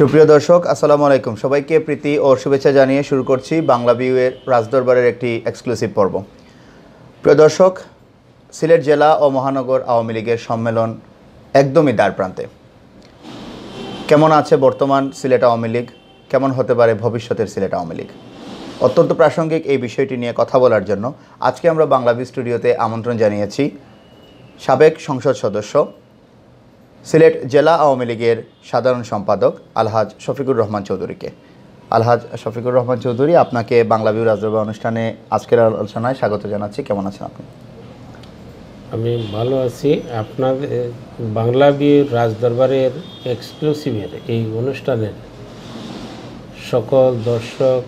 সুপ্রিয় দর্শক আসসালামু আলাইকুম সবাইকে প্রীতি ও শুভেচ্ছা জানিয়ে শুরু করছি বাংলা ভিউয়ের রাজদরবারের একটি এক্সক্লুসিভ পর্ব প্রিয় দর্শক সিলেট জেলা ও মহানগর আওয়ামী লীগের সম্মেলন একদমই দ্বার প্রান্তে কেমন আছে বর্তমান সিলেট আওয়ামী লীগ কেমন হতে পারে ভবিষ্যতের সিলেট আওয়ামী লীগ অত্যন্ত প্রাসঙ্গিক এই বিষয়টি নিয়ে কথা বলার জন্য আজকে আমরা বাংলাবি স্টুডিওতে আমন্ত্রণ জানিয়েছি সাবেক সংসদ সদস্য সিলেট জেলা আওয়ামী লীগের সাধারণ সম্পাদক আলহাজ শফিকুর রহমান চৌধুরীকে আলহাজ শফিকুর রহমান চৌধুরী আপনাকে বাংলা বিউ রাজদরবার অনুষ্ঠানে আজকের আলোচনায় স্বাগত জানাচ্ছি কেমন আছেন আপনি আমি ভালো আছি আপনাদের বাংলা বিউ রাজদরবারের এক্সক্লুসিভের এই অনুষ্ঠানের সকল দর্শক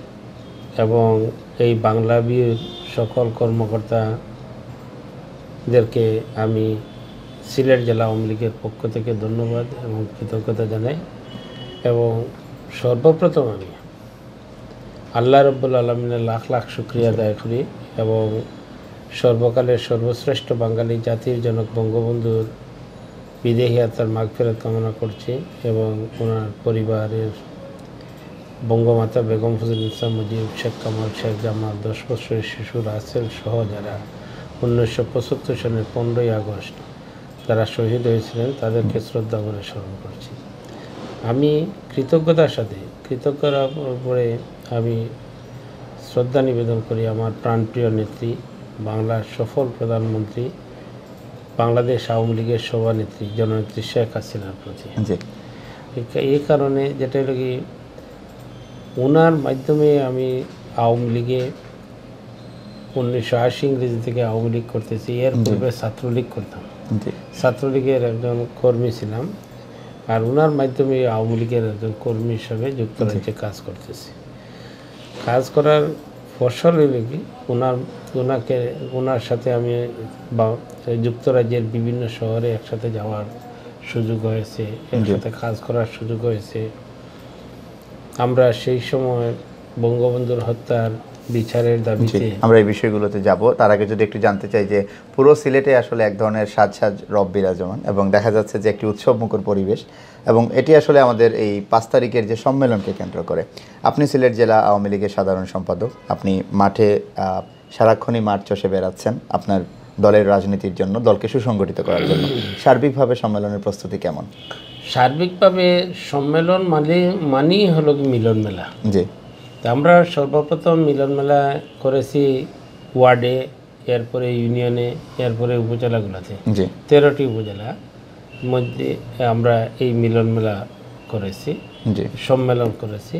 এবং এই বাংলা বিউর সকল কর্মকর্তাদেরকে আমি সিলেট জেলা আওয়ামী লীগের পক্ষ থেকে ধন্যবাদ এবং কৃতজ্ঞতা জানাই এবং সর্বপ্রথম আমি আল্লাহ রব্বুল আলমিনের লাখ লাখ শুক্রিয়া আদায় করি এবং সর্বকালের সর্বশ্রেষ্ঠ বাঙালি জাতির জনক বঙ্গবন্ধুর বিদেহী আত্মার মাগ ফেরত কামনা করছি এবং ওনার পরিবারের বঙ্গমাতা বেগম ফজল ইসলাম মুজিব শেখ কামাল শেখ জামাল দশ বছরের শিশু রাসেল সহ যারা উনিশশো পঁচাত্তর সনের পনেরোই আগস্ট যারা শহীদ হয়েছিলেন তাদেরকে শ্রদ্ধা করে স্মরণ করছি আমি কৃতজ্ঞতার সাথে কৃতজ্ঞতার উপরে আমি শ্রদ্ধা নিবেদন করি আমার প্রাণপ্রিয় নেত্রী বাংলার সফল প্রধানমন্ত্রী বাংলাদেশ আওয়ামী লীগের সভানেত্রী জননেত্রী শেখ হাসিনার প্রতি এই কারণে যেটা হলো কি ওনার মাধ্যমে আমি আওয়ামী লীগে উনিশশো আশি ইংরেজি থেকে আওয়ামী লীগ করতেছি এর পূর্বে ছাত্রলীগ করতাম ছাত্রলীগের একজন কর্মী ছিলাম আর ওনার মাধ্যমে আওয়ামী লীগের একজন কর্মী হিসাবে যুক্তরাজ্যে কাজ করতেছি কাজ করার ফসল হলে কি ওনার ওনাকে ওনার সাথে আমি বা যুক্তরাজ্যের বিভিন্ন শহরে একসাথে যাওয়ার সুযোগ হয়েছে একসাথে কাজ করার সুযোগ হয়েছে আমরা সেই সময় বঙ্গবন্ধুর হত্যার বিচারের দাবিতে আমরা এই বিষয়গুলোতে যাব তার আগে যদি একটু জানতে চাই যে পুরো সিলেটে আসলে এক ধরনের সাজ সাজ রব বিরাজমান এবং দেখা যাচ্ছে যে একটি উৎসবমুখর পরিবেশ এবং এটি আসলে আমাদের এই পাঁচ তারিখের যে সম্মেলনকে কেন্দ্র করে আপনি সিলেট জেলা আওয়ামী লীগের সাধারণ সম্পাদক আপনি মাঠে সারাক্ষণই মাঠ চষে বেড়াচ্ছেন আপনার দলের রাজনীতির জন্য দলকে সুসংগঠিত করার জন্য সার্বিকভাবে সম্মেলনের প্রস্তুতি কেমন সার্বিকভাবে সম্মেলন মানে মানেই হলো মিলন মেলা জি তো আমরা সর্বপ্রথম মিলন মেলা করেছি ওয়ার্ডে এরপরে ইউনিয়নে এরপরে উপজেলাগুলোতে তেরোটি উপজেলা মধ্যে আমরা এই মিলন মেলা করেছি সম্মেলন করেছি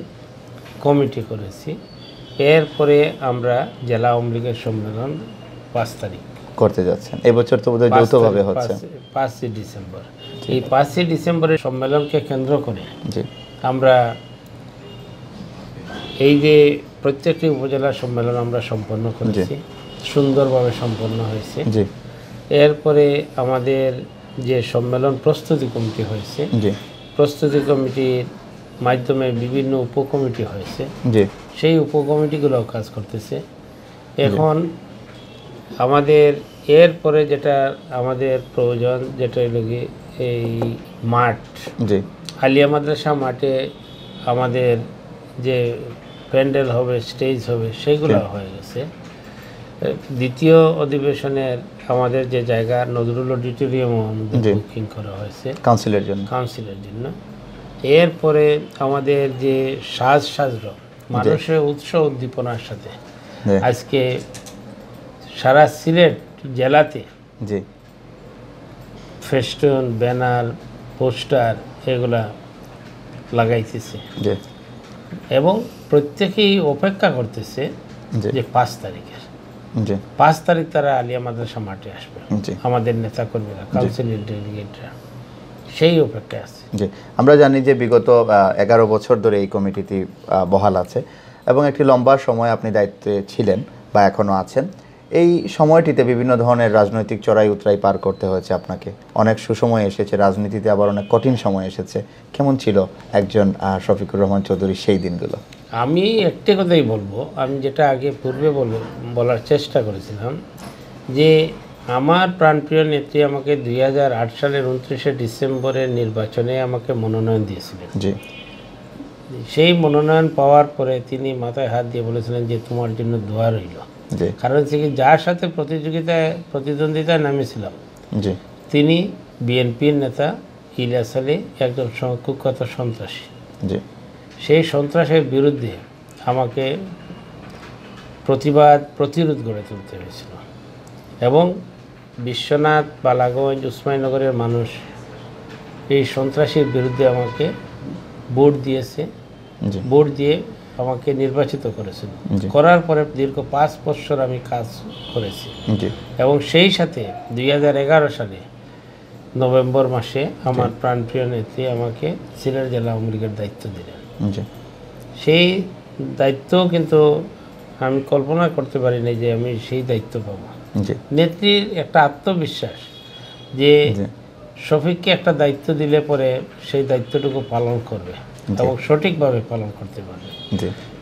কমিটি করেছি এরপরে আমরা জেলা আওয়ামী লীগের সম্মেলন পাঁচ তারিখ করতে যাচ্ছেন এবছর তো বোধহয় যৌথভাবে হচ্ছে পাঁচই ডিসেম্বর এই পাঁচই ডিসেম্বরের সম্মেলনকে কেন্দ্র করে আমরা এই যে প্রত্যেকটি উপজেলা সম্মেলন আমরা সম্পন্ন করেছি সুন্দরভাবে সম্পন্ন হয়েছে এরপরে আমাদের যে সম্মেলন প্রস্তুতি কমিটি হয়েছে প্রস্তুতি কমিটির মাধ্যমে বিভিন্ন উপকমিটি হয়েছে সেই উপকমিটিগুলো কাজ করতেছে এখন আমাদের এরপরে যেটা আমাদের প্রয়োজন যেটা কি এই মাঠ আলিয়া মাদ্রাসা মাঠে আমাদের যে প্যান্ডেল হবে স্টেজ হবে সেগুলো হয়ে গেছে দ্বিতীয় অধিবেশনের আমাদের যে জায়গা নজরুল অডিটোরিয়াম বুকিং করা হয়েছে কাউন্সিলের জন্য কাউন্সিলের জন্য এরপরে আমাদের যে সাজ সাজর মানুষের উৎস উদ্দীপনার সাথে আজকে সারা সিলেট জেলাতে জি ফেস্টুন ব্যানার পোস্টার এগুলা লাগাইতেছে এবং প্রত্যেকেই অপেক্ষা করতেছে যে পাঁচ তারিখের পাঁচ তারিখ তারা আলিয়া মাদ্রাসা মাঠে আসবে আমাদের নেতা কর্মীরা কাউন্সিলের ডেলিগেটরা সেই অপেক্ষায় আছে জি আমরা জানি যে বিগত এগারো বছর ধরে এই কমিটিটি বহাল আছে এবং একটি লম্বা সময় আপনি দায়িত্বে ছিলেন বা এখনও আছেন এই সময়টিতে বিভিন্ন ধরনের রাজনৈতিক চড়াই উতরাই পার করতে হয়েছে আপনাকে অনেক সুসময় এসেছে রাজনীতিতে আবার অনেক কঠিন সময় এসেছে কেমন ছিল একজন শফিকুর রহমান চৌধুরী সেই দিনগুলো আমি একটি কথাই বলবো আমি যেটা আগে পূর্বে বল বলার চেষ্টা করেছিলাম যে আমার প্রাণপ্রিয় নেত্রী আমাকে দুই সালের উনত্রিশে ডিসেম্বরের নির্বাচনে আমাকে মনোনয়ন দিয়েছিলেন সেই মনোনয়ন পাওয়ার পরে তিনি মাথায় হাত দিয়ে বলেছিলেন যে তোমার জন্য দোয়া রইল কারণ হচ্ছে কি যার সাথে প্রতিযোগিতায় প্রতিদ্বন্দ্বিতায় নামেছিলাম তিনি বিএনপির নেতা ইলিয়াস আলী একজন সংকুক্ষত সন্ত্রাসী সেই সন্ত্রাসের বিরুদ্ধে আমাকে প্রতিবাদ প্রতিরোধ গড়ে তুলতে হয়েছিল এবং বিশ্বনাথ বালাগঞ্জ উসমানীনগরের মানুষ এই সন্ত্রাসীর বিরুদ্ধে আমাকে ভোট দিয়েছে ভোট দিয়ে আমাকে নির্বাচিত করেছিল করার পরে দীর্ঘ পাঁচ বছর আমি কাজ করেছি এবং সেই সাথে দুই সালে নভেম্বর মাসে আমার প্রাণপ্রিয় নেত্রী আমাকে সিলেট জেলা আওয়ামী লীগের দায়িত্ব দিলেন সেই দায়িত্ব কিন্তু আমি কল্পনা করতে পারি নাই যে আমি সেই দায়িত্ব পাবো নেত্রীর একটা আত্মবিশ্বাস যে শফিককে একটা দায়িত্ব দিলে পরে সেই দায়িত্বটুকু পালন করবে এবং সঠিকভাবে পালন করতে পারবে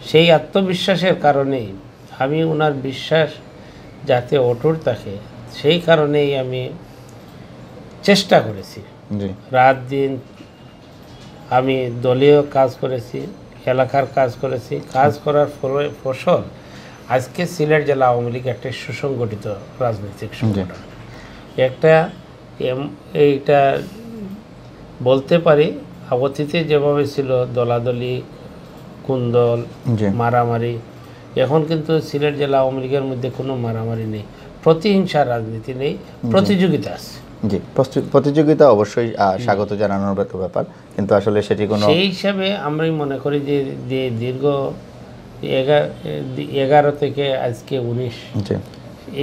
সেই আত্মবিশ্বাসের কারণেই আমি ওনার বিশ্বাস যাতে অটুট থাকে সেই কারণেই আমি চেষ্টা করেছি রাত দিন আমি দলীয় কাজ করেছি এলাকার কাজ করেছি কাজ করার ফলে ফসল আজকে সিলেট জেলা আওয়ামী লীগ একটা সুসংগঠিত রাজনৈতিক সংগঠন একটা এইটা বলতে পারি অবতীতে যেভাবে ছিল দলাদলি কুন্দল মারামারি এখন কিন্তু সিলেট জেলা আওয়ামী লীগের মধ্যে কোনো মারামারি নেই প্রতিহিংসার রাজনীতি নেই প্রতিযোগিতা আছে জি প্রতিযোগিতা অবশ্যই স্বাগত জানানোর ব্যাপার কিন্তু আসলে সেটি কোনো সেই হিসাবে আমরাই মনে করি যে দীর্ঘ এগারো থেকে আজকে উনিশ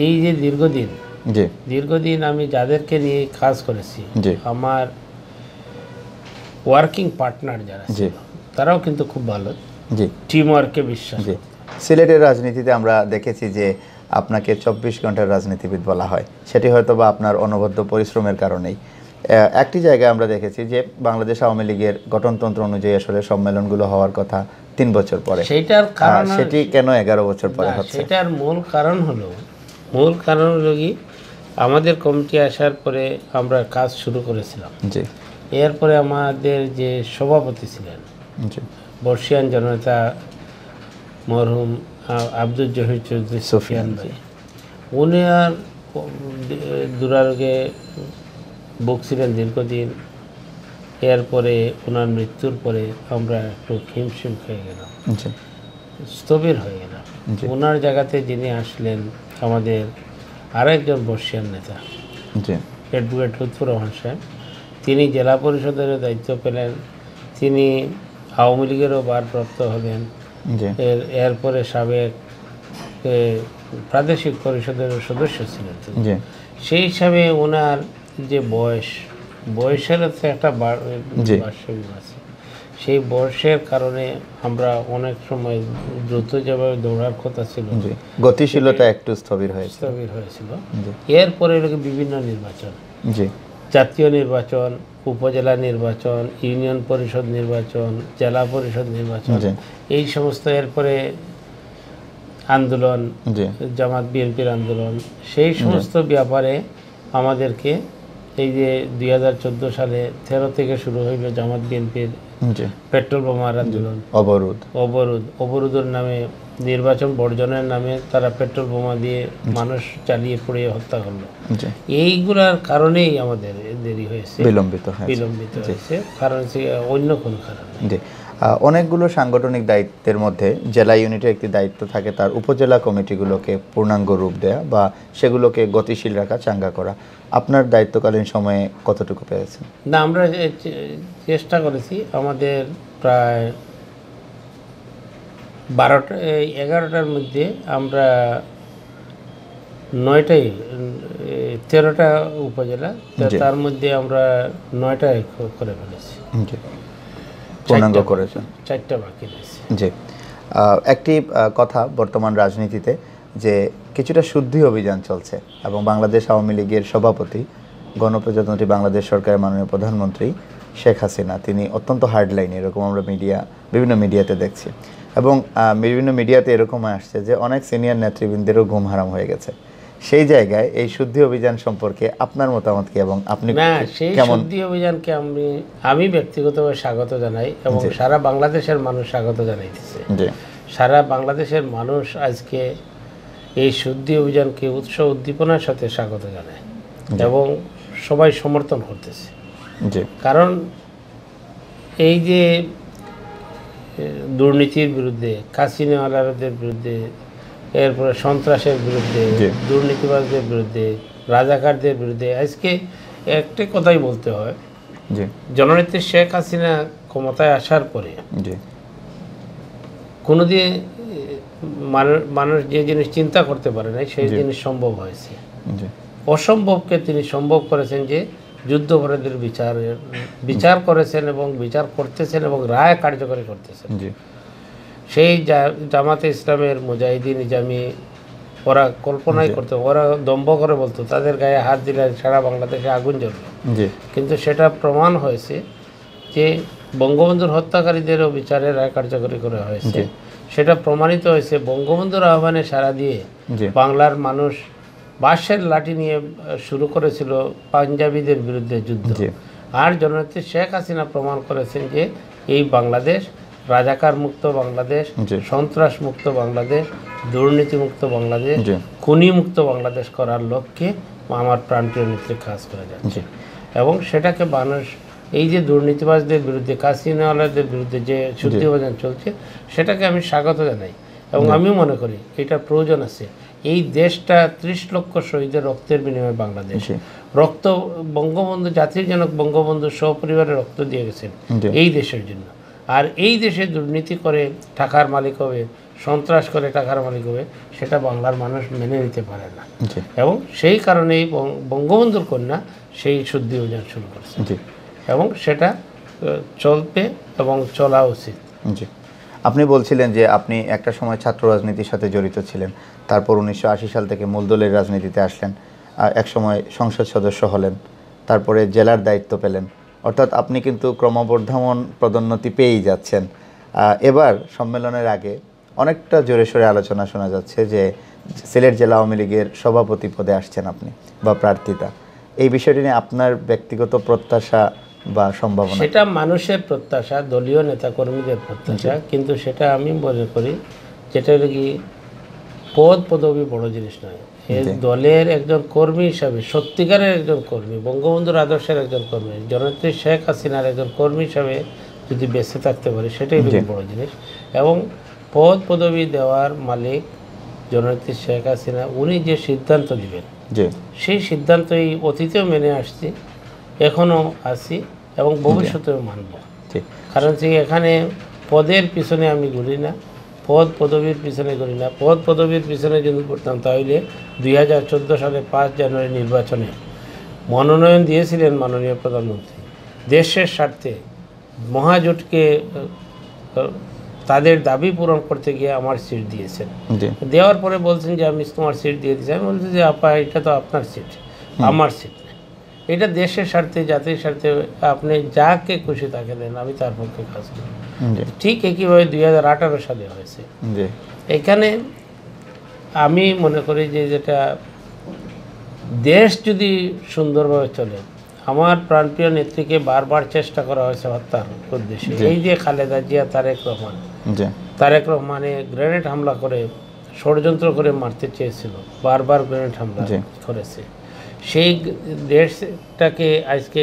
এই যে দীর্ঘদিন জি দীর্ঘদিন আমি যাদেরকে নিয়ে কাজ করেছি আমার ওয়ার্কিং পার্টনার যারা জি তারাও কিন্তু খুব ভালো জি টিম ওয়ার্কে বিশ্বাস সিলেটের রাজনীতিতে আমরা দেখেছি যে আপনাকে চব্বিশ ঘন্টার রাজনীতিবিদ বলা হয় সেটি হয়তো বা আপনার অনবদ্য পরিশ্রমের কারণেই একটি জায়গায় আমরা দেখেছি যে বাংলাদেশ আওয়ামী লীগের গঠনতন্ত্র অনুযায়ী আসলে সম্মেলনগুলো হওয়ার কথা তিন বছর পরে সেটার কারণ সেটি কেন এগারো বছর পরে হচ্ছে সেটার মূল কারণ হলো মূল কারণ হল কি আমাদের কমিটি আসার পরে আমরা কাজ শুরু করেছিলাম জি এরপরে আমাদের যে সভাপতি ছিলেন বর্ষিয়ান জনতা মরহুম আব্দুল জহির চৌধুরী সোফিয়ান ভাই উনি আর দুরারোগে বকছিলেন দীর্ঘদিন এরপরে ওনার মৃত্যুর পরে আমরা একটু হিমশিম খেয়ে গেলাম স্থবির হয়ে গেলাম ওনার জায়গাতে যিনি আসলেন আমাদের আরেকজন বর্ষিয়ান নেতা অ্যাডভোকেট লুৎফুর রহমান সাহেব তিনি জেলা পরিষদের দায়িত্ব পেলেন তিনি আওয়ামী লীগেরও বারপ্রাপ্ত হলেন এর এরপরে সাবেক প্রাদেশিক পরিষদের সদস্য ছিলেন সেই হিসাবে ওনার যে বয়স বয়সের একটা বার্ষিক আছে সেই বর্ষের কারণে আমরা অনেক সময় দ্রুত যেভাবে দৌড়ার কথা ছিল গতিশীলতা একটু স্থবির হয়েছে স্থবির হয়েছিল এরপরে বিভিন্ন নির্বাচন জাতীয় নির্বাচন উপজেলা নির্বাচন ইউনিয়ন পরিষদ নির্বাচন জেলা পরিষদ নির্বাচন এই সমস্ত এরপরে আন্দোলন জামাত বিএনপির আন্দোলন সেই সমস্ত ব্যাপারে আমাদেরকে এই যে দুই সালে তেরো থেকে শুরু হইল জামাত বিএনপির পেট্রোল বোমার আন্দোলন অবরোধ অবরোধ অবরোধের নামে নির্বাচন বর্জনের নামে তারা পেট্রোল বোমা দিয়ে মানুষ চালিয়ে পড়ে হত্যা করলো এইগুলার কারণেই আমাদের দেরি হয়েছে বিলম্বিত বিলম্বিত হয়েছে কারণ অন্য কোন কারণ অনেকগুলো সাংগঠনিক দায়িত্বের মধ্যে জেলা ইউনিটের একটি দায়িত্ব থাকে তার উপজেলা কমিটিগুলোকে পূর্ণাঙ্গ রূপ দেয়া বা সেগুলোকে গতিশীল রাখা চাঙ্গা করা আপনার দায়িত্বকালীন সময়ে কতটুকু পেয়েছেন না আমরা চেষ্টা করেছি আমাদের প্রায় বারোটা এগারোটার মধ্যে আমরা নয়টাই তেরোটা উপজেলা তার মধ্যে আমরা নয়টাই করে ফেলেছি পূর্ণাঙ্গ করেছেন চারটা বাকি জি একটি কথা বর্তমান রাজনীতিতে যে কিছুটা শুদ্ধি অভিযান চলছে এবং বাংলাদেশ আওয়ামী লীগের সভাপতি গণপ্রজাতন্ত্রী বাংলাদেশ সরকারের মাননীয় প্রধানমন্ত্রী শেখ হাসিনা তিনি অত্যন্ত হার্ডলাইন এরকম আমরা মিডিয়া বিভিন্ন মিডিয়াতে দেখছি এবং বিভিন্ন মিডিয়াতে এরকম আসছে যে অনেক সিনিয়র নেতৃবৃন্দেরও ঘুম হারাম হয়ে গেছে সেই জায়গায় এই শুদ্ধি অভিযান সম্পর্কে আপনার মতামত কি এবং আপনি সেই শুদ্ধি অভিযানকে আমি আমি ব্যক্তিগতভাবে স্বাগত জানাই এবং সারা বাংলাদেশের মানুষ স্বাগত জানাইতেছে সারা বাংলাদেশের মানুষ আজকে এই শুদ্ধি অভিযানকে উৎস উদ্দীপনার সাথে স্বাগত জানায় এবং সবাই সমর্থন করতেছে কারণ এই যে দুর্নীতির বিরুদ্ধে কাসিনেওয়ালাদের বিরুদ্ধে এরপরে সন্ত্রাসের বিরুদ্ধে দুর্নীতিবাদদের বিরুদ্ধে রাজাকারদের বিরুদ্ধে আজকে একটা কথাই বলতে হয় জননেত্রী শেখ হাসিনা ক্ষমতায় আসার পরে কোনো দিয়ে মানুষ যে জিনিস চিন্তা করতে পারে নাই সেই জিনিস সম্ভব হয়েছে অসম্ভবকে তিনি সম্ভব করেছেন যে যুদ্ধাপরাধীর বিচারের বিচার করেছেন এবং বিচার করতেছেন এবং রায় কার্যকরী করতেছেন সেই জামাতে ইসলামের মুজাহিদিন নিজামি ওরা কল্পনাই করতো ওরা দম্ভ করে বলতো তাদের গায়ে হাত দিলে সারা বাংলাদেশে আগুন জ্বলল কিন্তু সেটা প্রমাণ হয়েছে যে বঙ্গবন্ধুর হত্যাকারীদেরও বিচারের রায় কার্যকরী করা হয়েছে সেটা প্রমাণিত হয়েছে বঙ্গবন্ধুর আহ্বানে সারা দিয়ে বাংলার মানুষ বাঁশের লাঠি নিয়ে শুরু করেছিল পাঞ্জাবিদের বিরুদ্ধে যুদ্ধ আর জননেত্রী শেখ হাসিনা প্রমাণ করেছেন যে এই বাংলাদেশ রাজাকার মুক্ত বাংলাদেশ সন্ত্রাস মুক্ত বাংলাদেশ দুর্নীতি মুক্ত বাংলাদেশ খুনি মুক্ত বাংলাদেশ করার লক্ষ্যে আমার প্রাণপ্রিয় নেত্রী কাজ করে যাচ্ছে এবং সেটাকে মানুষ এই যে দুর্নীতিবাজদের বিরুদ্ধে কাসিনওয়ালাদের বিরুদ্ধে যে শুদ্ধি অভিযান চলছে সেটাকে আমি স্বাগত জানাই এবং আমিও মনে করি এটা প্রয়োজন আছে এই দেশটা ত্রিশ লক্ষ শহীদের রক্তের বিনিময়ে বাংলাদেশ রক্ত বঙ্গবন্ধু জাতির জনক বঙ্গবন্ধু সপরিবারে রক্ত দিয়ে গেছেন এই দেশের জন্য আর এই দেশে দুর্নীতি করে টাকার মালিক হবে সন্ত্রাস করে টাকার মালিক হবে সেটা বাংলার মানুষ মেনে নিতে পারে না এবং সেই কারণেই বঙ্গবন্ধুর কন্যা সেই শুদ্ধি অভিযান শুরু করেছে এবং সেটা চলবে এবং চলা উচিত জি আপনি বলছিলেন যে আপনি একটা সময় ছাত্র রাজনীতির সাথে জড়িত ছিলেন তারপর উনিশশো সাল থেকে মূলদলের রাজনীতিতে আসলেন এক সময় সংসদ সদস্য হলেন তারপরে জেলার দায়িত্ব পেলেন অর্থাৎ আপনি কিন্তু ক্রমবর্ধমান পদোন্নতি পেয়েই যাচ্ছেন এবার সম্মেলনের আগে অনেকটা জোরে সোরে আলোচনা শোনা যাচ্ছে যে সিলেট জেলা আওয়ামী লীগের সভাপতি পদে আসছেন আপনি বা প্রার্থিতা এই বিষয়টি নিয়ে আপনার ব্যক্তিগত প্রত্যাশা বা সম্ভাবনা সেটা মানুষের প্রত্যাশা দলীয় নেতাকর্মীদের প্রত্যাশা কিন্তু সেটা আমি মনে করি যেটা কি পদ পদবি বড় জিনিস নয় দলের একজন কর্মী হিসাবে সত্যিকারের একজন কর্মী বঙ্গবন্ধুর আদর্শের একজন কর্মী জনত্রী শেখ হাসিনার একজন কর্মী হিসাবে যদি বেঁচে থাকতে পারে সেটাই বড় জিনিস এবং পদ পদবি দেওয়ার মালিক জনত্রী শেখ হাসিনা উনি যে সিদ্ধান্ত দিবেন সেই সিদ্ধান্তই অতীতেও মেনে আসছি এখনও আসি এবং ভবিষ্যতেও মানব কারণ সেই এখানে পদের পিছনে আমি ঘুরি না পদ পদবীর পিছনে করি না পদ পদবীর পিছনে যদি করতাম তাহলে দুই হাজার চোদ্দ সালে পাঁচ জানুয়ারি নির্বাচনে মনোনয়ন দিয়েছিলেন মাননীয় প্রধানমন্ত্রী দেশের স্বার্থে মহাজোটকে তাদের দাবি পূরণ করতে গিয়ে আমার সিট দিয়েছেন দেওয়ার পরে বলছেন যে আমি তোমার সিট দিয়ে দিয়েছি আমি বলছি যে আপা এটা তো আপনার সিট আমার সিট এটা দেশের স্বার্থে জাতির স্বার্থে আপনি যাকে খুশি তাকে দেন আমি তার পক্ষে কাজ করি ঠিক একইভাবে দুই হাজার আঠারো সালে হয়েছে এখানে আমি মনে করি যে যেটা দেশ যদি সুন্দরভাবে চলে আমার প্রাণপ্রিয় নেত্রীকে বারবার চেষ্টা করা হয়েছে হত্যার উদ্দেশ্যে এই যে খালেদা জিয়া তারেক রহমান তারেক রহমানে গ্রেনেড হামলা করে ষড়যন্ত্র করে মারতে চেয়েছিল বারবার গ্রেনেড হামলা করেছে সেই দেশটাকে আজকে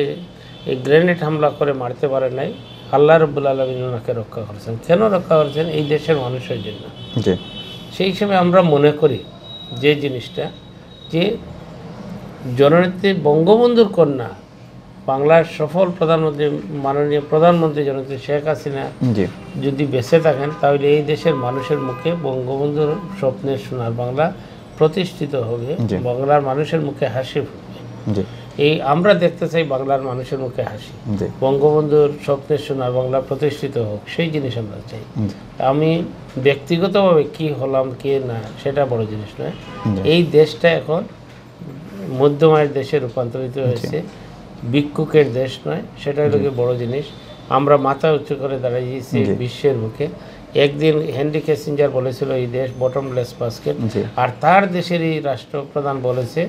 এই গ্রেনেড হামলা করে মারতে পারে নাই আল্লাহ রব্বুল আলমিন ওনাকে রক্ষা করেছেন কেন রক্ষা করেছেন এই দেশের মানুষের জন্য সেই হিসেবে আমরা মনে করি যে জিনিসটা যে জননেত্রী বঙ্গবন্ধুর কন্যা বাংলার সফল প্রধানমন্ত্রী মাননীয় প্রধানমন্ত্রী জননেত্রী শেখ হাসিনা যদি বেঁচে থাকেন তাহলে এই দেশের মানুষের মুখে বঙ্গবন্ধুর স্বপ্নের সোনার বাংলা প্রতিষ্ঠিত হবে বাংলার মানুষের মুখে হাসি এই আমরা দেখতে চাই বাংলার মানুষের মুখে হাসি বঙ্গবন্ধুর স্বপ্নের সোনা বাংলা প্রতিষ্ঠিত হোক সেই জিনিস আমরা চাই আমি ব্যক্তিগতভাবে কি হলাম কে না সেটা বড় জিনিস নয় এই দেশটা এখন মধ্যমায়ের দেশে রূপান্তরিত হয়েছে বিক্ষুকের দেশ নয় সেটা হলো বড় জিনিস আমরা মাথা উঁচু করে দাঁড়িয়েছি বিশ্বের মুখে একদিন হেনরি কেসিঞ্জার বলেছিল এই দেশ বটমলেস বাস্কেট আর তার দেশের এই রাষ্ট্রপ্রধান বলেছে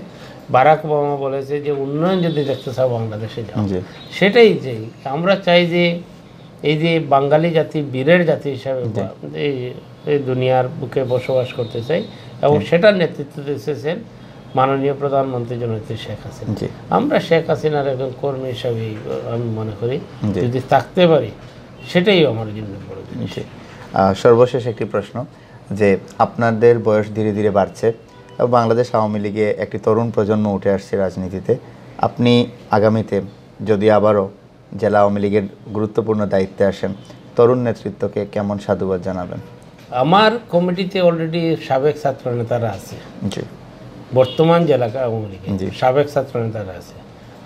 বারাক ওবামা বলেছে যে উন্নয়ন যদি দেখতে চাও বাংলাদেশে যাও সেটাই যে আমরা চাই যে এই যে বাঙালি জাতি বীরের জাতি হিসাবে এই এই দুনিয়ার বুকে বসবাস করতে চাই এবং সেটার নেতৃত্ব দিয়েছেন মাননীয় প্রধানমন্ত্রী জননেত্রী শেখ হাসিনা আমরা শেখ হাসিনার একজন কর্মী হিসাবেই আমি মনে করি যদি থাকতে পারি সেটাই আমার জন্য বড় জিনিস সর্বশেষ একটি প্রশ্ন যে আপনাদের বয়স ধীরে ধীরে বাড়ছে বাংলাদেশ আওয়ামী লীগে একটি তরুণ প্রজন্ম উঠে আসছে রাজনীতিতে আপনি আগামীতে যদি আবারও জেলা আওয়ামী লীগের গুরুত্বপূর্ণ দায়িত্বে আসেন তরুণ নেতৃত্বকে কেমন সাধুবাদ জানাবেন আমার কমিটিতে অলরেডি সাবেক ছাত্র নেতারা আছে জি বর্তমান জেলা আওয়ামী লীগ সাবেক ছাত্র নেতারা আছে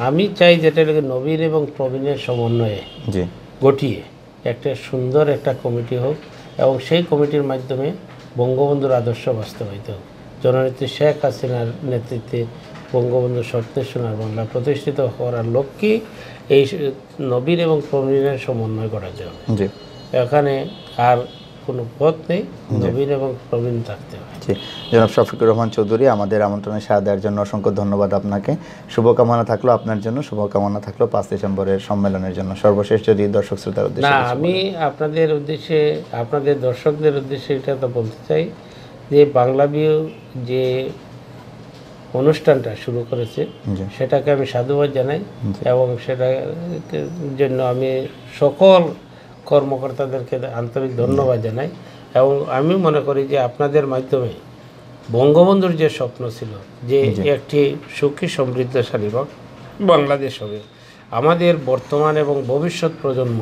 আমি চাই যেটা নবীন এবং প্রবীণের সমন্বয়ে গঠিয়ে একটা সুন্দর একটা কমিটি হোক এবং সেই কমিটির মাধ্যমে বঙ্গবন্ধুর আদর্শ বাস্তবায়িত হোক জননেত্রী শেখ হাসিনার নেতৃত্বে বঙ্গবন্ধু স্বপ্নে সোনার বাংলা প্রতিষ্ঠিত করার লক্ষ্যে এই নবীন এবং প্রবীণের সমন্বয় করা যাবে এখানে আর কোনো পথ নেই নবীন এবং প্রবীণ থাকতে হবে জানাচ্ছি জনাব শফিকুর রহমান চৌধুরী আমাদের আমন্ত্রণে সাড়া দেওয়ার জন্য অসংখ্য ধন্যবাদ আপনাকে শুভকামনা থাকলো আপনার জন্য শুভকামনা থাকলো পাঁচ ডিসেম্বরের সম্মেলনের জন্য সর্বশেষ যদি দর্শক শ্রোতার উদ্দেশ্যে আমি আপনাদের উদ্দেশ্যে আপনাদের দর্শকদের উদ্দেশ্যে এটা তো বলতে চাই যে বাংলা ভিউ যে অনুষ্ঠানটা শুরু করেছে সেটাকে আমি সাধুবাদ জানাই এবং সেটা জন্য আমি সকল কর্মকর্তাদেরকে আন্তরিক ধন্যবাদ জানাই এবং আমি মনে করি যে আপনাদের মাধ্যমে বঙ্গবন্ধুর যে স্বপ্ন ছিল যে একটি সুখী সমৃদ্ধশালী বাংলাদেশ হবে আমাদের বর্তমান এবং ভবিষ্যৎ প্রজন্ম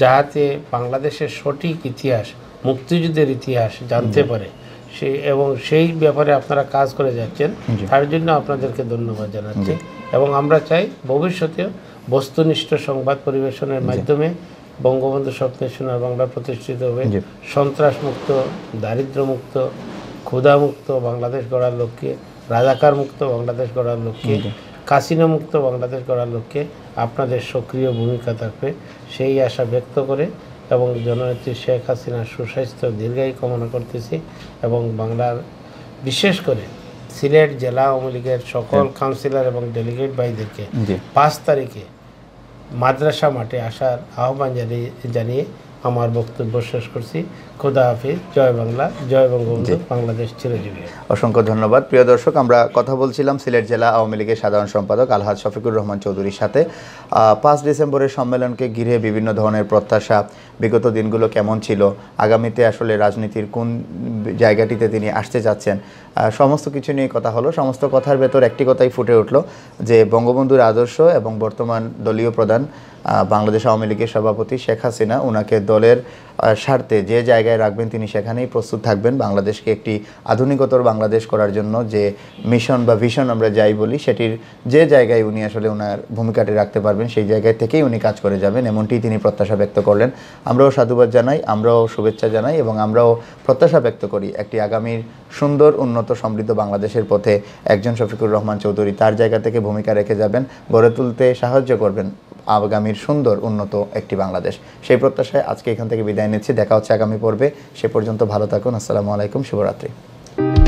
যাহাতে বাংলাদেশের সঠিক ইতিহাস মুক্তিযুদ্ধের ইতিহাস জানতে পারে সে এবং সেই ব্যাপারে আপনারা কাজ করে যাচ্ছেন তার জন্য আপনাদেরকে ধন্যবাদ জানাচ্ছি এবং আমরা চাই ভবিষ্যতে বস্তুনিষ্ঠ সংবাদ পরিবেশনের মাধ্যমে বঙ্গবন্ধু স্বপ্নের সোনার বাংলা প্রতিষ্ঠিত হয়ে সন্ত্রাসমুক্ত দারিদ্রমুক্ত ক্ষুধামুক্ত বাংলাদেশ গড়ার লক্ষ্যে রাজাকার মুক্ত বাংলাদেশ গড়ার লক্ষ্যে কাসিনো মুক্ত বাংলাদেশ গড়ার লক্ষ্যে আপনাদের সক্রিয় ভূমিকা থাকবে সেই আশা ব্যক্ত করে এবং জননেত্রী শেখ হাসিনার সুস্বাস্থ্য দীর্ঘায়ী কামনা করতেছি এবং বাংলার বিশেষ করে সিলেট জেলা আওয়ামী লীগের সকল কাউন্সিলর এবং ডেলিগেট ভাইদেরকে পাঁচ তারিখে মাদ্রাসা মাঠে আসার আহ্বান জানিয়ে জানিয়ে আমার বক্তব্য শেষ করছি খোদা হাফিজ জয় বাংলা জয় বঙ্গবন্ধু বাংলাদেশ চিরজীবী অসংখ্য ধন্যবাদ প্রিয় দর্শক আমরা কথা বলছিলাম সিলেট জেলা আওয়ামী লীগের সাধারণ সম্পাদক আলহাজ শফিকুর রহমান চৌধুরীর সাথে পাঁচ ডিসেম্বরের সম্মেলনকে ঘিরে বিভিন্ন ধরনের প্রত্যাশা বিগত দিনগুলো কেমন ছিল আগামীতে আসলে রাজনীতির কোন জায়গাটিতে তিনি আসতে চাচ্ছেন সমস্ত কিছু নিয়ে কথা হলো সমস্ত কথার ভেতর একটি কথাই ফুটে উঠলো যে বঙ্গবন্ধুর আদর্শ এবং বর্তমান দলীয় প্রধান বাংলাদেশ আওয়ামী লীগের সভাপতি শেখ হাসিনা ওনাকে দলের স্বার্থে যে জায়গায় রাখবেন তিনি সেখানেই প্রস্তুত থাকবেন বাংলাদেশকে একটি আধুনিকতর বাংলাদেশ করার জন্য যে মিশন বা ভিশন আমরা যাই বলি সেটির যে জায়গায় উনি আসলে ওনার ভূমিকাটি রাখতে পারবেন সেই জায়গায় থেকেই উনি কাজ করে যাবেন এমনটি তিনি প্রত্যাশা ব্যক্ত করলেন আমরাও সাধুবাদ জানাই আমরাও শুভেচ্ছা জানাই এবং আমরাও প্রত্যাশা ব্যক্ত করি একটি আগামীর সুন্দর উন্নত সমৃদ্ধ বাংলাদেশের পথে একজন শফিকুর রহমান চৌধুরী তার জায়গা থেকে ভূমিকা রেখে যাবেন গড়ে তুলতে সাহায্য করবেন আগামীর সুন্দর উন্নত একটি বাংলাদেশ সেই প্রত্যাশায় আজকে এখান থেকে বিদায় নিচ্ছি দেখা হচ্ছে আগামী পর্বে সে পর্যন্ত ভালো থাকুন আসসালামু আলাইকুম শুভরাত্রি